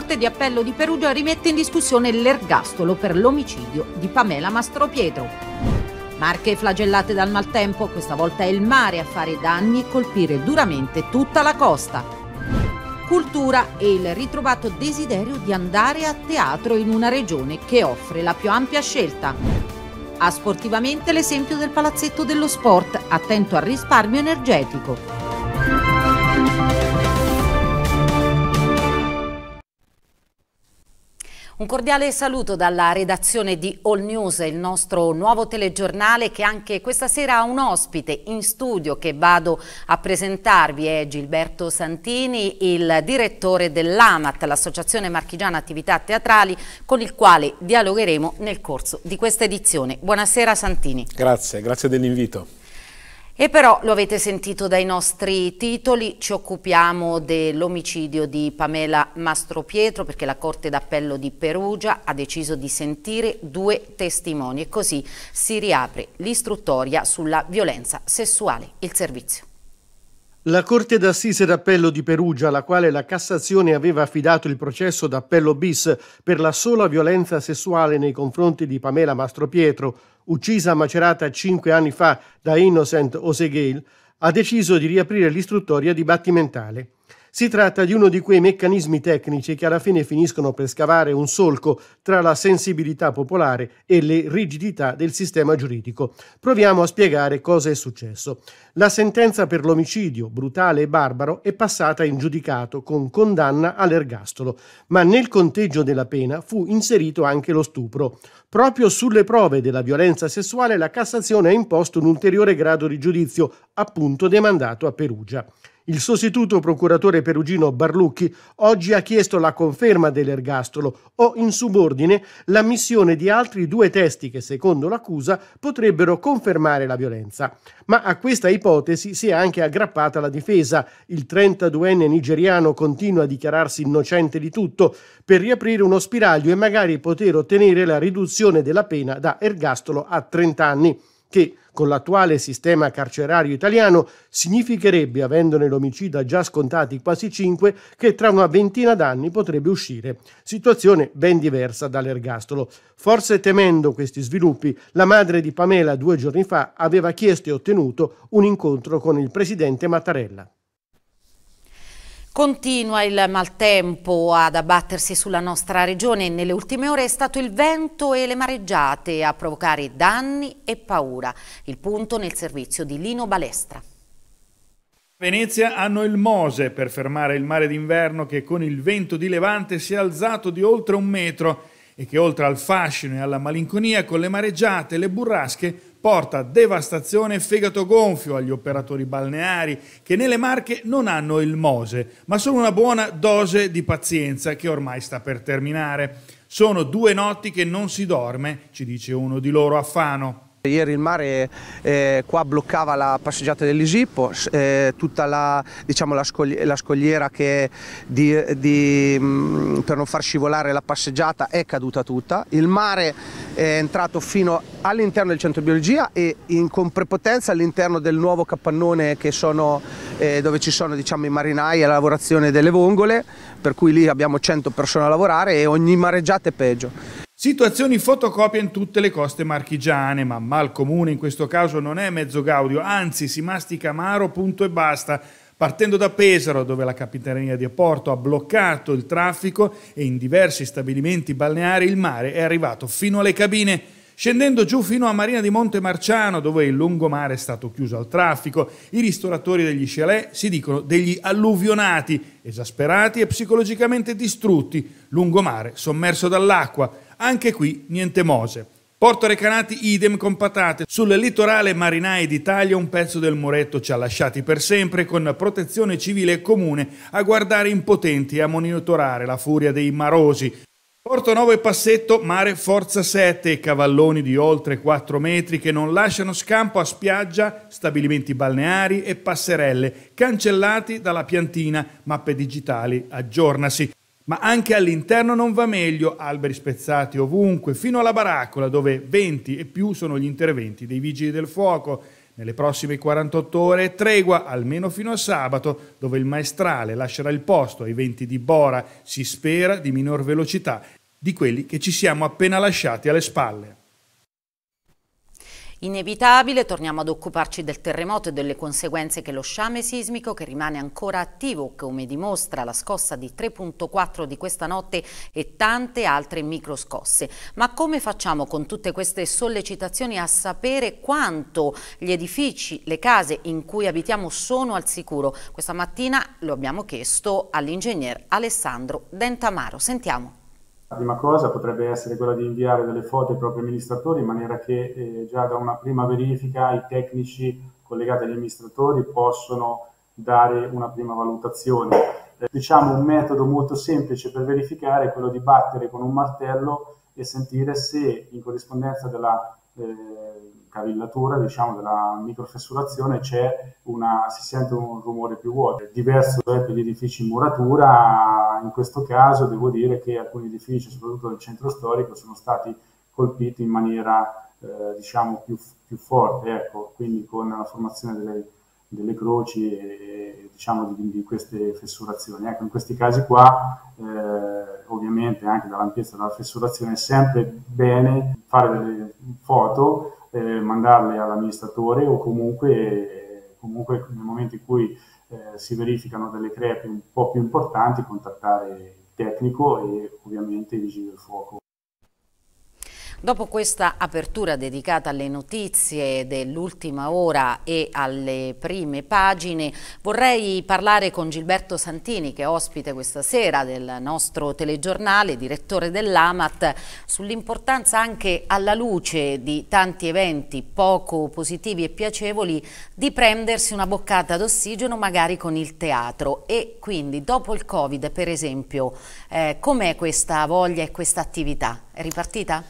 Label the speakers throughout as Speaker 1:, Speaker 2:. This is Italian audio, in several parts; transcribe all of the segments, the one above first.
Speaker 1: Corte di Appello di Perugia rimette in discussione l'ergastolo per l'omicidio di Pamela Mastropietro. Marche flagellate dal maltempo, questa volta è il mare a fare danni e colpire duramente tutta la costa. Cultura e il ritrovato desiderio di andare a teatro in una regione che offre la più ampia scelta. A sportivamente l'esempio del palazzetto dello sport, attento al risparmio energetico. Un cordiale saluto dalla redazione di All News, il nostro nuovo telegiornale che anche questa sera ha un ospite in studio che vado a presentarvi. È Gilberto Santini, il direttore dell'AMAT, l'Associazione Marchigiana Attività Teatrali, con il quale dialogheremo nel corso di questa edizione. Buonasera Santini. Grazie, grazie dell'invito. E però lo avete sentito dai nostri titoli, ci occupiamo dell'omicidio di Pamela Mastropietro perché la Corte d'Appello di Perugia ha deciso di sentire due testimoni e così si riapre l'istruttoria sulla violenza sessuale. Il servizio.
Speaker 2: La Corte d'Assise d'Appello di Perugia, alla quale la Cassazione aveva affidato il processo d'Appello bis per la sola violenza sessuale nei confronti di Pamela Mastropietro, uccisa a Macerata cinque anni fa da Innocent Oseghel, ha deciso di riaprire l'istruttoria dibattimentale. Si tratta di uno di quei meccanismi tecnici che alla fine finiscono per scavare un solco tra la sensibilità popolare e le rigidità del sistema giuridico. Proviamo a spiegare cosa è successo. La sentenza per l'omicidio brutale e barbaro è passata in giudicato con condanna all'ergastolo, ma nel conteggio della pena fu inserito anche lo stupro. Proprio sulle prove della violenza sessuale la Cassazione ha imposto un ulteriore grado di giudizio, appunto demandato a Perugia. Il sostituto procuratore perugino Barlucchi oggi ha chiesto la conferma dell'ergastolo o, in subordine, l'ammissione di altri due testi che, secondo l'accusa, potrebbero confermare la violenza. Ma a questa ipotesi si è anche aggrappata la difesa. Il 32enne nigeriano continua a dichiararsi innocente di tutto per riaprire uno spiraglio e magari poter ottenere la riduzione della pena da ergastolo a 30 anni che con l'attuale sistema carcerario italiano significherebbe, avendone l'omicida già scontati quasi 5, che tra una ventina d'anni potrebbe uscire, situazione ben diversa dall'ergastolo. Forse temendo questi sviluppi, la madre di Pamela due giorni fa aveva chiesto e ottenuto un incontro con il presidente Mattarella.
Speaker 1: Continua il maltempo ad abbattersi sulla nostra regione e nelle ultime ore è stato il vento e le mareggiate a provocare danni e paura. Il punto nel servizio di Lino Balestra.
Speaker 3: Venezia hanno il Mose per fermare il mare d'inverno che con il vento di levante si è alzato di oltre un metro e che oltre al fascino e alla malinconia con le mareggiate e le burrasche porta devastazione e fegato gonfio agli operatori balneari che nelle Marche non hanno il Mose, ma solo una buona dose di pazienza che ormai sta per terminare. Sono due notti che non si dorme, ci dice uno di loro a Fano. Ieri il mare eh, qua bloccava la passeggiata dell'Isippo, eh,
Speaker 2: tutta la, diciamo, la, scogli la scogliera che di, di, mh, mm, per non far scivolare la passeggiata è caduta tutta, il mare è entrato fino all'interno del centro biologia e in, con prepotenza all'interno del nuovo capannone sono, eh, dove ci sono diciamo, i marinai e la lavorazione delle vongole, per cui lì abbiamo 100 persone
Speaker 3: a lavorare e ogni mareggiata è peggio. Situazioni fotocopia in tutte le coste marchigiane, ma mal comune in questo caso non è mezzo gaudio, anzi si mastica amaro, punto e basta. Partendo da Pesaro, dove la Capitaneria di Porto ha bloccato il traffico e in diversi stabilimenti balneari il mare è arrivato fino alle cabine. Scendendo giù fino a Marina di Monte Marciano, dove il lungomare è stato chiuso al traffico, i ristoratori degli chalet si dicono degli alluvionati, esasperati e psicologicamente distrutti. Lungomare sommerso dall'acqua. Anche qui niente mose. Porto Recanati idem con patate. Sul litorale Marinai d'Italia un pezzo del muretto ci ha lasciati per sempre con protezione civile e comune a guardare impotenti e a monitorare la furia dei marosi. Porto Novo Passetto, mare forza 7, cavalloni di oltre 4 metri che non lasciano scampo a spiaggia, stabilimenti balneari e passerelle, cancellati dalla piantina, mappe digitali, aggiornasi ma anche all'interno non va meglio, alberi spezzati ovunque, fino alla baraccola dove 20 e più sono gli interventi dei vigili del fuoco. Nelle prossime 48 ore tregua, almeno fino a sabato, dove il maestrale lascerà il posto ai venti di Bora, si spera di minor velocità, di quelli che ci siamo appena lasciati alle spalle.
Speaker 1: Inevitabile, torniamo ad occuparci del terremoto e delle conseguenze che lo sciame sismico, che rimane ancora attivo, come dimostra la scossa di 3.4 di questa notte e tante altre microscosse. Ma come facciamo con tutte queste sollecitazioni a sapere quanto gli edifici, le case in cui abitiamo sono al sicuro? Questa mattina lo abbiamo chiesto all'ingegner Alessandro Dentamaro. Sentiamo.
Speaker 4: La prima cosa potrebbe essere quella di inviare delle foto ai propri amministratori in maniera che eh, già da una prima verifica i tecnici collegati agli amministratori possono dare una prima valutazione. Eh, diciamo un metodo molto semplice per verificare è quello di battere con un martello e sentire se in corrispondenza della eh, cavillatura, diciamo della microfessurazione, c'è una, si sente un rumore più vuoto. Diverso è eh, per gli edifici in muratura, in questo caso devo dire che alcuni edifici, soprattutto nel centro storico, sono stati colpiti in maniera eh, diciamo più, più forte, ecco, quindi con la formazione delle, delle croci e, diciamo di, di, queste fessurazioni. Ecco, in questi casi qua, eh, ovviamente anche dall'ampiezza della fessurazione, è sempre bene fare delle foto, eh, mandarle all'amministratore o comunque comunque nel momento in cui eh, si verificano delle crepe un po' più importanti, contattare il tecnico e ovviamente i vigili del fuoco
Speaker 1: Dopo questa apertura dedicata alle notizie dell'ultima ora e alle prime pagine, vorrei parlare con Gilberto Santini, che è ospite questa sera del nostro telegiornale, direttore dell'AMAT, sull'importanza anche alla luce di tanti eventi poco positivi e piacevoli di prendersi una boccata d'ossigeno magari con il teatro. E quindi dopo il Covid, per esempio, eh, com'è questa voglia e questa attività? È ripartita?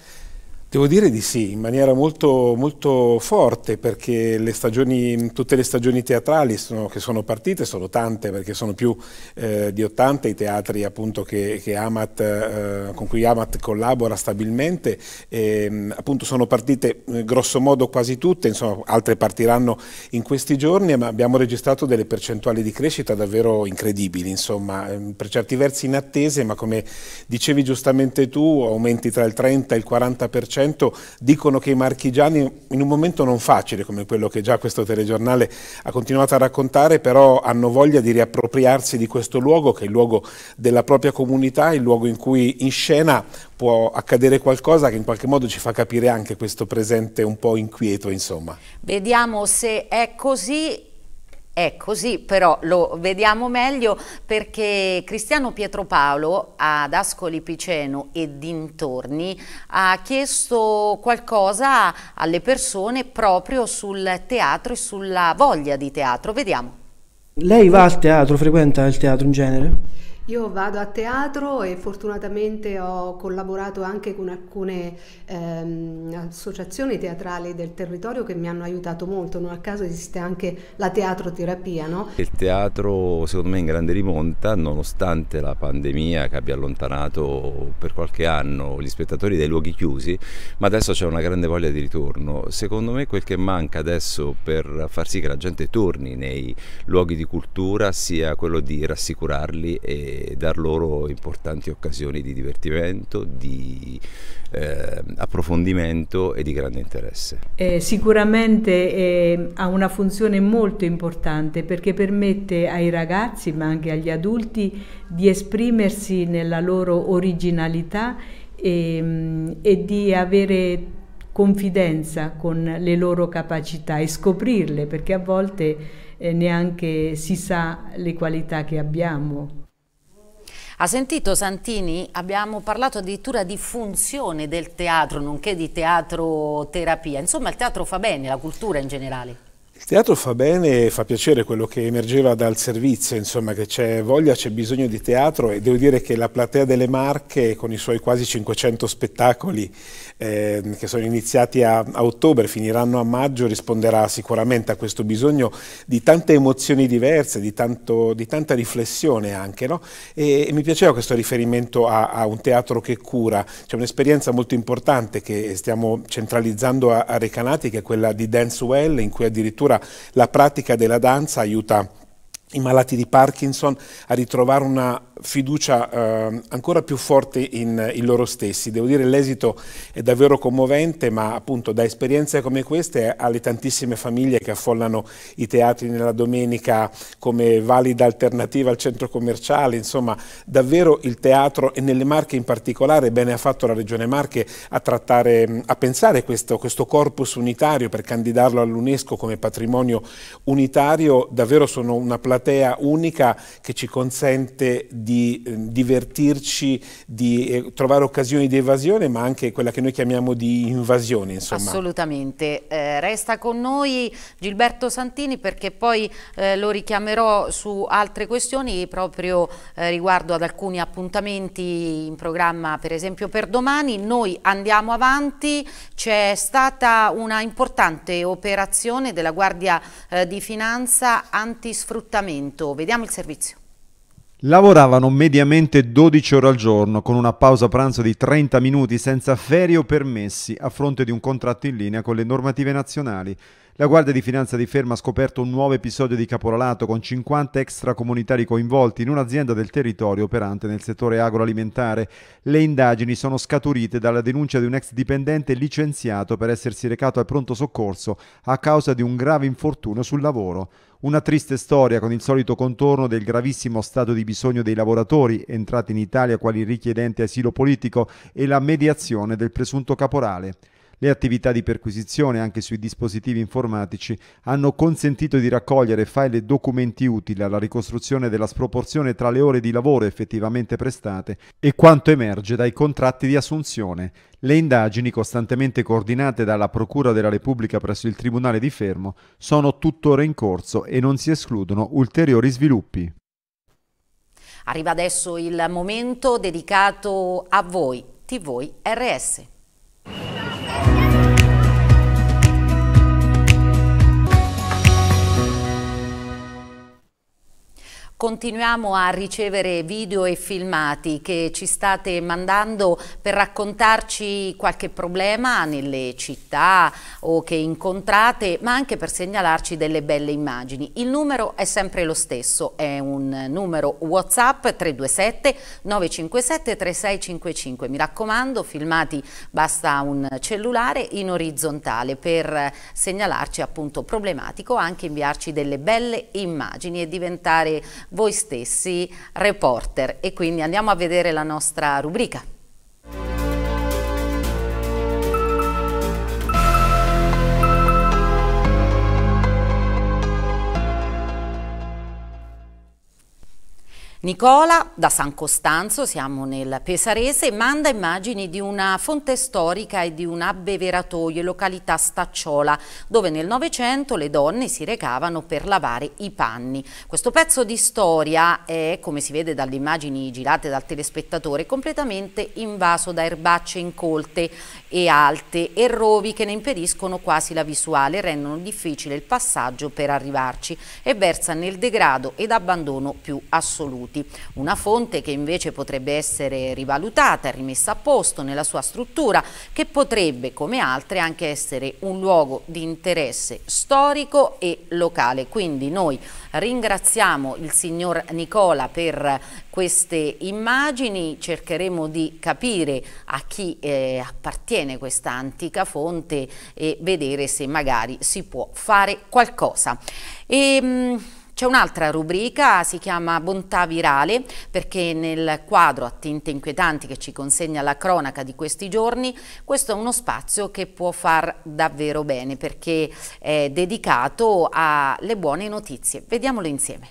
Speaker 5: Devo dire di sì, in maniera molto, molto forte, perché le stagioni, tutte le stagioni teatrali sono, che sono partite sono tante, perché sono più eh, di 80 i teatri appunto, che, che Amat, eh, con cui Amat collabora stabilmente, e, ehm, appunto, sono partite eh, grosso modo quasi tutte, insomma, altre partiranno in questi giorni, ma abbiamo registrato delle percentuali di crescita davvero incredibili, insomma, ehm, per certi versi inattese, ma come dicevi giustamente tu, aumenti tra il 30 e il 40%, 400 dicono che i marchigiani in un momento non facile come quello che già questo telegiornale ha continuato a raccontare, però hanno voglia di riappropriarsi di questo luogo che è il luogo della propria comunità, il luogo in cui in scena può accadere qualcosa che in qualche modo ci fa capire anche questo presente un po' inquieto, insomma.
Speaker 1: Vediamo se è così è così, però lo vediamo meglio perché Cristiano Pietropaolo ad Ascoli Piceno e dintorni ha chiesto qualcosa alle persone proprio sul teatro e sulla voglia di teatro. Vediamo. Lei va al
Speaker 2: teatro, frequenta il teatro in genere?
Speaker 1: Io vado a teatro e fortunatamente ho collaborato anche con alcune ehm, associazioni teatrali del territorio che mi hanno aiutato molto, non a caso esiste anche la teatroterapia. No?
Speaker 6: Il teatro secondo me in grande rimonta, nonostante la pandemia che abbia allontanato per qualche anno gli spettatori dai luoghi chiusi, ma adesso c'è una grande voglia di ritorno. Secondo me quel che manca adesso per far sì che la gente torni nei luoghi di cultura sia quello di rassicurarli e dar loro importanti occasioni di divertimento, di eh, approfondimento e di grande interesse.
Speaker 1: Eh, sicuramente eh, ha una funzione molto importante perché permette ai ragazzi ma anche agli adulti di esprimersi nella loro originalità e, ehm, e di avere confidenza con le loro capacità e scoprirle perché a volte eh, neanche si sa le qualità che abbiamo. Ha sentito Santini? Abbiamo parlato addirittura di funzione del teatro, nonché di teatro terapia. Insomma, il teatro fa bene, la cultura in generale.
Speaker 5: Il teatro fa bene e fa piacere quello che emergeva dal servizio, insomma che c'è voglia, c'è bisogno di teatro e devo dire che la platea delle Marche con i suoi quasi 500 spettacoli eh, che sono iniziati a, a ottobre, finiranno a maggio, risponderà sicuramente a questo bisogno di tante emozioni diverse, di, tanto, di tanta riflessione anche. No? E, e, mi piaceva questo riferimento a, a un teatro che cura, c'è un'esperienza molto importante che stiamo centralizzando a, a Recanati che è quella di Dance Well in cui addirittura Ancora la pratica della danza aiuta i malati di Parkinson a ritrovare una fiducia eh, ancora più forte in, in, loro stessi. Devo dire l'esito è davvero commovente, ma appunto da esperienze come queste alle tantissime famiglie che affollano i teatri nella domenica come valida alternativa al centro commerciale, insomma davvero il teatro e nelle Marche in particolare, bene ha fatto la Regione Marche a, trattare, a pensare questo, questo corpus unitario per candidarlo all'UNESCO come patrimonio unitario, davvero sono una platea unica che ci consente di di eh, divertirci, di eh, trovare occasioni di evasione, ma anche quella che noi chiamiamo di invasione. Insomma.
Speaker 1: Assolutamente. Eh, resta con noi Gilberto Santini perché poi eh, lo richiamerò su altre questioni proprio eh, riguardo ad alcuni appuntamenti in programma, per esempio per domani. Noi andiamo avanti, c'è stata una importante operazione della Guardia di Finanza antisfruttamento. Vediamo il servizio.
Speaker 6: Lavoravano mediamente 12 ore al giorno, con una pausa pranzo di 30 minuti senza ferie o permessi, a fronte di un contratto in linea con le normative nazionali. La Guardia di Finanza di Ferma ha scoperto un nuovo episodio di caporalato con 50 extracomunitari coinvolti in un'azienda del territorio operante nel settore agroalimentare. Le indagini sono scaturite dalla denuncia di un ex dipendente licenziato per essersi recato al pronto soccorso a causa di un grave infortunio sul lavoro. Una triste storia con il solito contorno del gravissimo stato di bisogno dei lavoratori entrati in Italia quali richiedenti asilo politico e la mediazione del presunto caporale. Le attività di perquisizione anche sui dispositivi informatici hanno consentito di raccogliere file e documenti utili alla ricostruzione della sproporzione tra le ore di lavoro effettivamente prestate e quanto emerge dai contratti di assunzione. Le indagini, costantemente coordinate dalla Procura della Repubblica presso il Tribunale di Fermo, sono tuttora in corso e non si escludono ulteriori sviluppi.
Speaker 1: Arriva adesso il momento dedicato a voi, TV RS. Continuiamo a ricevere video e filmati che ci state mandando per raccontarci qualche problema nelle città o che incontrate, ma anche per segnalarci delle belle immagini. Il numero è sempre lo stesso, è un numero WhatsApp 327 957 3655. Mi raccomando, filmati basta un cellulare in orizzontale per segnalarci appunto problematico, anche inviarci delle belle immagini e diventare voi stessi reporter e quindi andiamo a vedere la nostra rubrica. Nicola da San Costanzo, siamo nel Pesarese, manda immagini di una fonte storica e di un abbeveratoio in località Stacciola, dove nel Novecento le donne si recavano per lavare i panni. Questo pezzo di storia è, come si vede dalle immagini girate dal telespettatore, completamente invaso da erbacce incolte e alte e rovi che ne impediscono quasi la visuale, rendono difficile il passaggio per arrivarci e versa nel degrado ed abbandono più assoluto rifiuti, una fonte che invece potrebbe essere rivalutata rimessa a posto nella sua struttura, che potrebbe, come altre, anche essere un luogo di interesse storico e locale. Quindi noi ringraziamo il signor Nicola per queste immagini, cercheremo di capire a chi eh, appartiene questa antica fonte e vedere se magari si può fare qualcosa. E, ehm, c'è un'altra rubrica, si chiama Bontà virale, perché nel quadro a tinte inquietanti che ci consegna la cronaca di questi giorni, questo è uno spazio che può far davvero bene perché è dedicato alle buone notizie. Vediamolo insieme.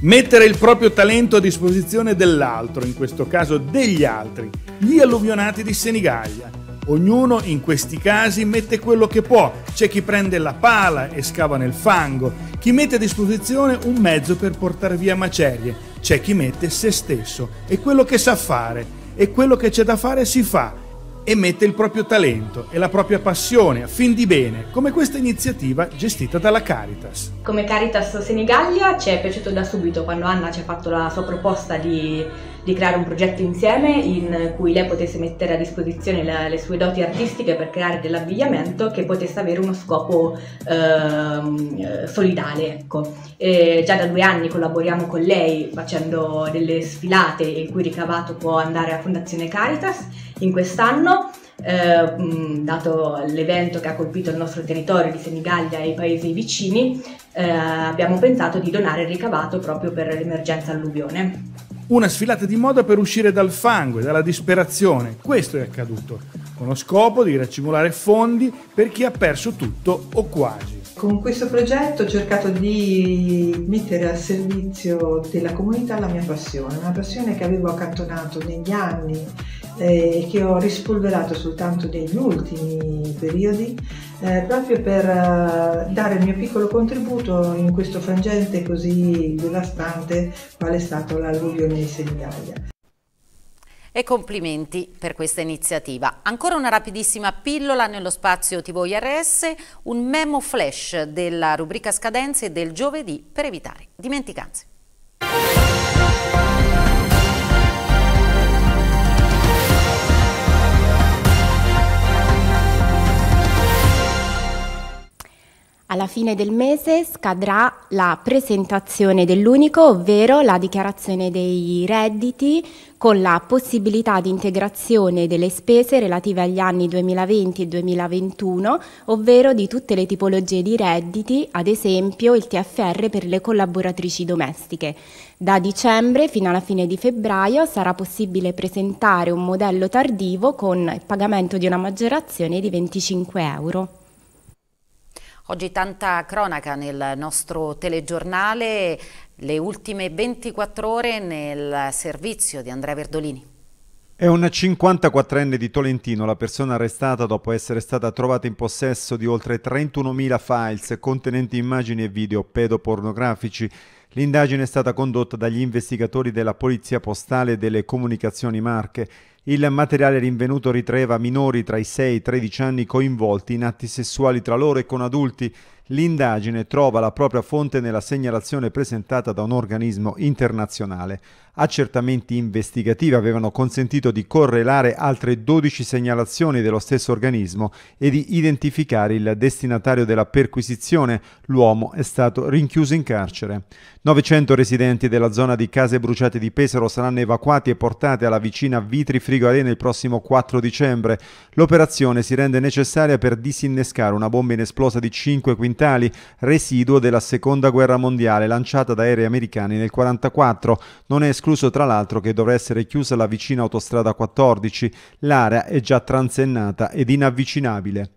Speaker 3: Mettere il proprio talento a disposizione dell'altro, in questo caso degli altri, gli alluvionati di Senigallia. Ognuno in questi casi mette quello che può, c'è chi prende la pala e scava nel fango, chi mette a disposizione un mezzo per portare via macerie, c'è chi mette se stesso e quello che sa fare e quello che c'è da fare si fa e mette il proprio talento e la propria passione a fin di bene, come questa iniziativa gestita dalla Caritas.
Speaker 1: Come Caritas Senigallia ci è piaciuto da subito quando Anna ci ha fatto la sua proposta di di creare un progetto insieme in cui lei potesse mettere a disposizione la, le sue doti artistiche per creare dell'abbigliamento che potesse avere uno scopo eh, solidale. Ecco. già da due anni collaboriamo con lei facendo delle sfilate il cui ricavato può andare a Fondazione Caritas in quest'anno. Eh, dato l'evento che ha colpito il nostro territorio di Senigallia e i paesi vicini, eh, abbiamo pensato di donare il ricavato proprio per l'emergenza alluvione.
Speaker 3: Una sfilata di moda per uscire dal fango e dalla disperazione. Questo è accaduto, con lo scopo di raccimolare fondi per chi ha perso tutto o quasi. Con questo progetto ho cercato di mettere al servizio della comunità la mia passione, una passione che avevo accantonato negli anni eh, e che ho rispolverato soltanto negli ultimi periodi eh, proprio per eh, dare il mio piccolo contributo in questo frangente così devastante quale è stato l'alluvione di Senigallia.
Speaker 1: E complimenti per questa iniziativa. Ancora una rapidissima pillola nello spazio TV IRS, un memo flash della rubrica scadenze del giovedì per evitare dimenticanze. Alla fine del mese scadrà la presentazione dell'unico, ovvero la dichiarazione dei redditi, con la possibilità di integrazione delle spese relative agli anni 2020 e 2021, ovvero di tutte le tipologie di redditi, ad esempio il TFR per le collaboratrici domestiche. Da dicembre fino alla fine di febbraio sarà possibile presentare un modello tardivo con il pagamento di una maggiorazione di 25 euro. Oggi tanta cronaca nel nostro telegiornale, le ultime 24 ore nel servizio di Andrea Verdolini.
Speaker 6: È un 54enne di Tolentino la persona arrestata dopo essere stata trovata in possesso di oltre 31.000 files contenenti immagini e video pedopornografici. L'indagine è stata condotta dagli investigatori della Polizia Postale e delle Comunicazioni Marche. Il materiale rinvenuto ritraeva minori tra i 6 e i 13 anni coinvolti in atti sessuali tra loro e con adulti L'indagine trova la propria fonte nella segnalazione presentata da un organismo internazionale. Accertamenti investigativi avevano consentito di correlare altre 12 segnalazioni dello stesso organismo e di identificare il destinatario della perquisizione. L'uomo è stato rinchiuso in carcere. 900 residenti della zona di Case Bruciate di Pesaro saranno evacuati e portati alla vicina Vitri Frigo Arena il prossimo 4 dicembre. L'operazione si rende necessaria per disinnescare una bomba inesplosa di 5 quintali occidentali, residuo della seconda guerra mondiale lanciata da aerei americani nel 1944. Non è escluso tra l'altro che dovrà essere chiusa la vicina autostrada 14. L'area è già transennata ed inavvicinabile.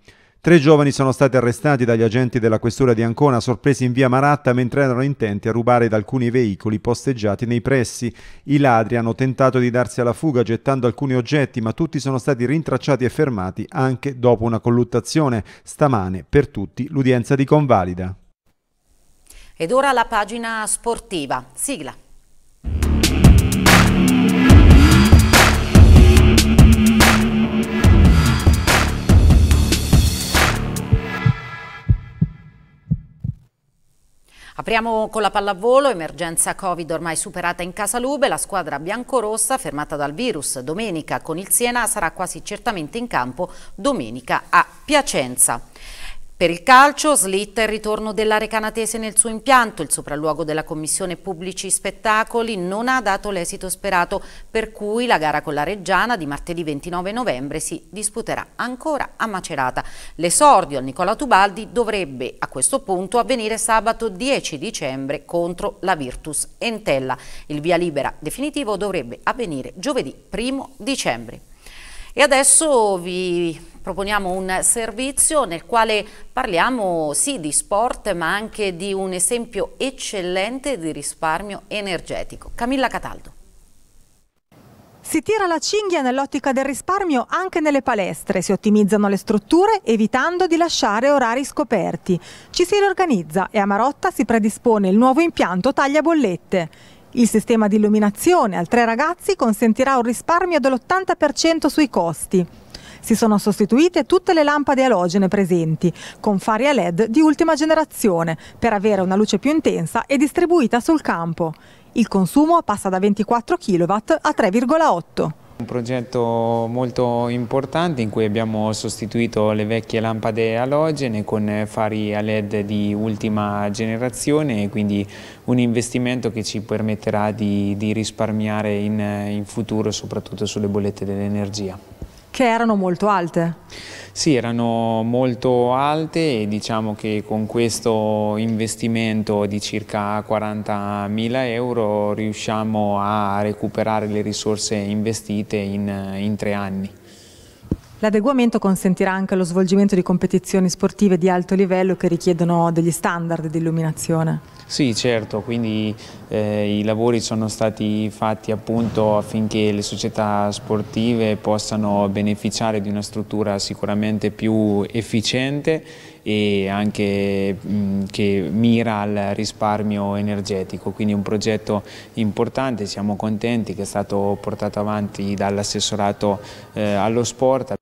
Speaker 6: Tre giovani sono stati arrestati dagli agenti della questura di Ancona, sorpresi in via Maratta mentre erano intenti a rubare da alcuni veicoli posteggiati nei pressi. I ladri hanno tentato di darsi alla fuga gettando alcuni oggetti, ma tutti sono stati rintracciati e fermati anche dopo una colluttazione. Stamane, per tutti, l'udienza di convalida.
Speaker 1: Ed ora la pagina sportiva. Sigla. Apriamo con la pallavolo, emergenza Covid ormai superata in Casalube, la squadra biancorossa fermata dal virus domenica con il Siena sarà quasi certamente in campo domenica a Piacenza. Per il calcio slitta il ritorno dell'area canatese nel suo impianto, il sopralluogo della Commissione Pubblici Spettacoli non ha dato l'esito sperato, per cui la gara con la Reggiana di martedì 29 novembre si disputerà ancora a Macerata. L'esordio al Nicola Tubaldi dovrebbe a questo punto avvenire sabato 10 dicembre contro la Virtus Entella. Il via libera definitivo dovrebbe avvenire giovedì 1 dicembre. E adesso vi proponiamo un servizio nel quale parliamo sì di sport ma anche di un esempio eccellente di risparmio energetico. Camilla Cataldo. Si tira la cinghia nell'ottica del risparmio anche nelle palestre, si ottimizzano le strutture evitando di lasciare orari scoperti. Ci si riorganizza e a Marotta si predispone il nuovo impianto taglia bollette. Il sistema di illuminazione al tre ragazzi consentirà un risparmio dell'80% sui costi. Si sono sostituite tutte le lampade alogene presenti con fari a LED di ultima generazione per avere una luce più intensa e distribuita sul campo. Il consumo passa da 24 kW a 3,8
Speaker 7: un progetto molto importante in cui abbiamo sostituito le vecchie lampade alogene con fari a LED di ultima generazione e quindi un investimento che ci permetterà di, di risparmiare in, in futuro soprattutto sulle bollette dell'energia
Speaker 1: perché erano molto alte.
Speaker 7: Sì, erano molto alte e diciamo che con questo investimento di circa 40.000 euro riusciamo a recuperare le risorse investite in, in tre anni.
Speaker 1: L'adeguamento consentirà anche lo svolgimento di competizioni sportive di alto livello che richiedono degli standard di illuminazione.
Speaker 7: Sì, certo, quindi eh, i lavori sono stati fatti appunto affinché le società sportive possano beneficiare di una struttura sicuramente più efficiente e anche mh, mm, che mira al risparmio energetico, quindi un progetto importante, siamo contenti che è stato portato avanti dall'assessorato eh, allo sport.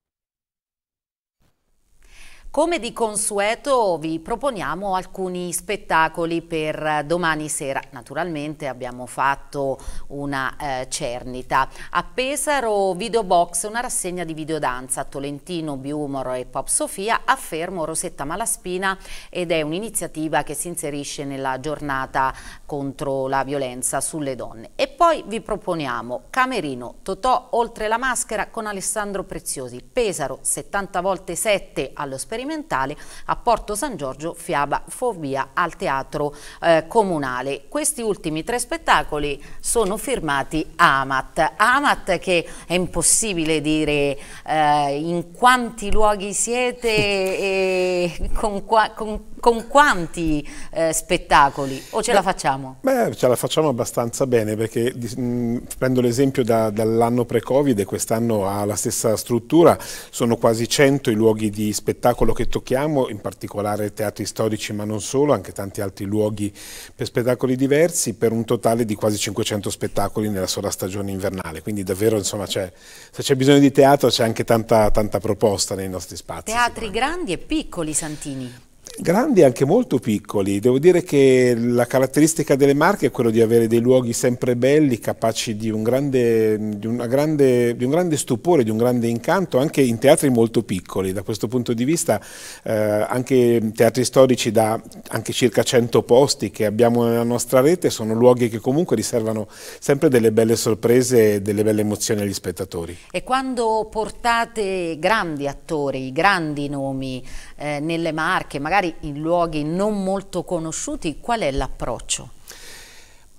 Speaker 1: Come di consueto vi proponiamo alcuni spettacoli per eh, domani sera. Naturalmente abbiamo fatto una eh, cernita. A Pesaro Videobox, una rassegna di videodanza, Tolentino, Biumoro e Pop Sofia, a Fermo Rosetta Malaspina ed è un'iniziativa che si inserisce nella giornata contro la violenza sulle donne. E poi vi proponiamo Camerino, Totò oltre la maschera con Alessandro Preziosi, Pesaro 70 volte 7 allo sperimento sperimentale a Porto San Giorgio Fiaba Fobia al Teatro eh, Comunale. Questi ultimi tre spettacoli sono firmati Amat. Amat che è impossibile dire eh, in quanti luoghi siete e con, qua, con con quanti eh, spettacoli o ce beh, la facciamo?
Speaker 5: Beh, ce la facciamo abbastanza bene perché mh, mm, prendo l'esempio da, dall'anno pre-Covid e quest'anno ha la stessa struttura, sono quasi 100 i luoghi di spettacolo che tocchiamo, in particolare teatri storici ma non solo, anche tanti altri luoghi per spettacoli diversi, per un totale di quasi 500 spettacoli nella sola stagione invernale, quindi davvero insomma se c'è bisogno di teatro c'è anche tanta, tanta proposta nei nostri spazi.
Speaker 1: Teatri grandi e piccoli, Santini?
Speaker 5: Grandi e anche molto piccoli, devo dire che la caratteristica delle Marche è quella di avere dei luoghi sempre belli, capaci di un grande, di grande, di un grande stupore, di un grande incanto, anche in teatri molto piccoli. Da questo punto di vista eh, anche teatri storici da anche circa 100 posti che abbiamo nella nostra rete sono luoghi che comunque riservano sempre delle belle sorprese e delle belle emozioni agli spettatori.
Speaker 1: E quando portate grandi attori, grandi nomi eh, nelle Marche, magari magari in luoghi non molto conosciuti, qual è l'approccio?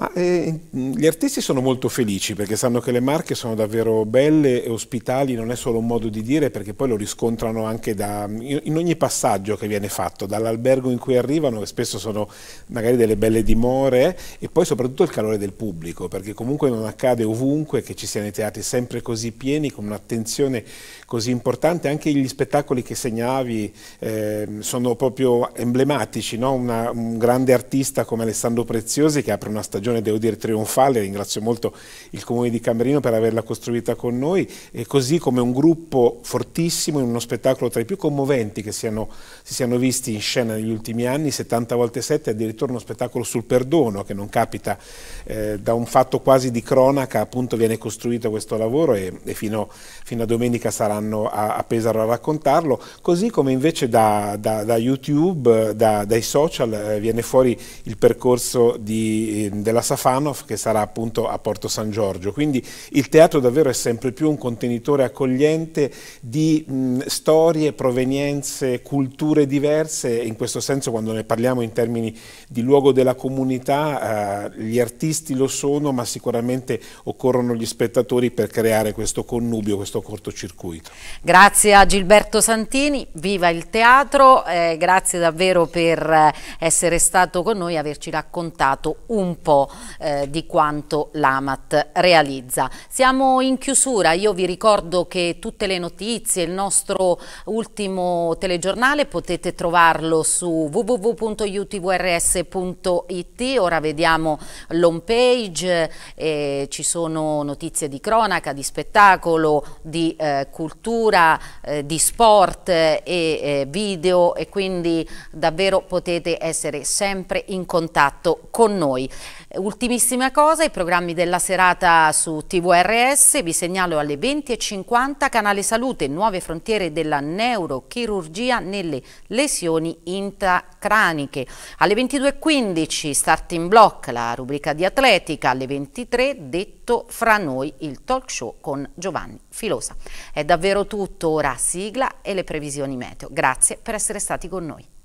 Speaker 5: Ma, eh, gli artisti sono molto felici perché sanno che le marche sono davvero belle e ospitali, non è solo un modo di dire perché poi lo riscontrano anche da, in ogni passaggio che viene fatto, dall'albergo in cui arrivano che spesso sono magari delle belle dimore e poi soprattutto il calore del pubblico perché comunque non accade ovunque che ci siano i teatri sempre così pieni con un'attenzione così importante, anche gli spettacoli che segnavi eh, sono proprio emblematici, no? Una, un grande artista come Alessandro Preziosi che apre una stagione stagione, devo dire, trionfale, ringrazio molto il Comune di Camerino per averla costruita con noi, e così come un gruppo fortissimo in uno spettacolo tra i più commoventi che siano, si siano visti in scena negli ultimi anni, 70 volte 7, addirittura uno spettacolo sul perdono, che non capita eh, da un fatto quasi di cronaca, appunto viene costruito questo lavoro e, e fino, fino, a domenica saranno a, a, Pesaro a raccontarlo, così come invece da, da, da YouTube, da, dai social, eh, viene fuori il percorso di, eh, della la Safanov che sarà appunto a Porto San Giorgio. Quindi il teatro davvero è sempre più un contenitore accogliente di mh, storie, provenienze, culture diverse e in questo senso quando ne parliamo in termini di luogo della comunità eh, gli artisti lo sono ma sicuramente occorrono gli spettatori per creare questo connubio, questo cortocircuito.
Speaker 1: Grazie a Gilberto Santini, viva il teatro, eh, grazie davvero per eh, essere stato con noi e averci raccontato un po' eh, di quanto l'AMAT realizza. Siamo in chiusura, io vi ricordo che tutte le notizie, il nostro ultimo telegiornale potete trovarlo su www.utvrs.it, ora vediamo l'home page, eh, ci sono notizie di cronaca, di spettacolo, di eh, cultura, eh, di sport eh, e eh, video e quindi davvero potete essere sempre in contatto con noi. Ultimissima cosa, i programmi della serata su TVRS, vi segnalo alle 20.50 Canale Salute, nuove frontiere della neurochirurgia nelle lesioni intracraniche. Alle 22.15 Start in Block, la rubrica di atletica, alle 23 Detto fra noi, il talk show con Giovanni Filosa. È davvero tutto, ora sigla e le previsioni meteo. Grazie per essere stati con noi.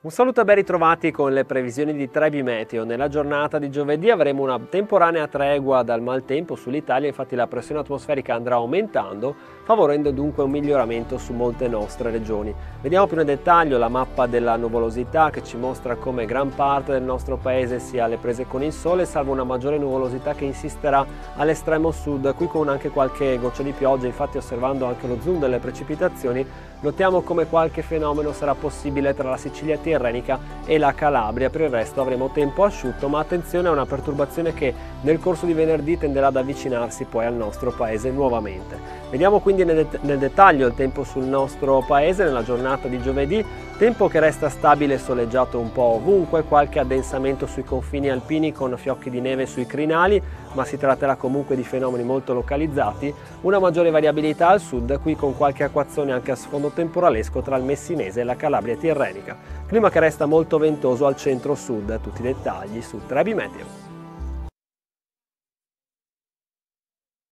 Speaker 8: Un saluto e ben ritrovati con le previsioni di Trebi Meteo. Nella giornata di giovedì avremo una temporanea tregua dal maltempo sull'Italia, infatti la pressione atmosferica andrà aumentando favorendo dunque un miglioramento su molte nostre regioni. Vediamo più nel dettaglio la mappa della nuvolosità che ci mostra come gran parte del nostro paese sia alle prese con il sole, salvo una maggiore nuvolosità che insisterà all'estremo sud, qui con anche qualche goccia di pioggia, infatti osservando anche lo zoom delle precipitazioni notiamo come qualche fenomeno sarà possibile tra la Sicilia tirrenica e la Calabria, per il resto avremo tempo asciutto, ma attenzione a una perturbazione che nel corso di venerdì tenderà ad avvicinarsi poi al nostro paese nuovamente. Vediamo quindi quindi nel, det nel dettaglio il tempo sul nostro paese nella giornata di giovedì, tempo che resta stabile e soleggiato un po' ovunque, qualche addensamento sui confini alpini con fiocchi di neve sui crinali, ma si tratterà comunque di fenomeni molto localizzati, una maggiore variabilità al sud, qui con qualche acquazzone anche a sfondo temporalesco tra il Messinese e la Calabria Tirrenica. Clima che resta molto ventoso al centro-sud, tutti i dettagli su Trebi Meteo.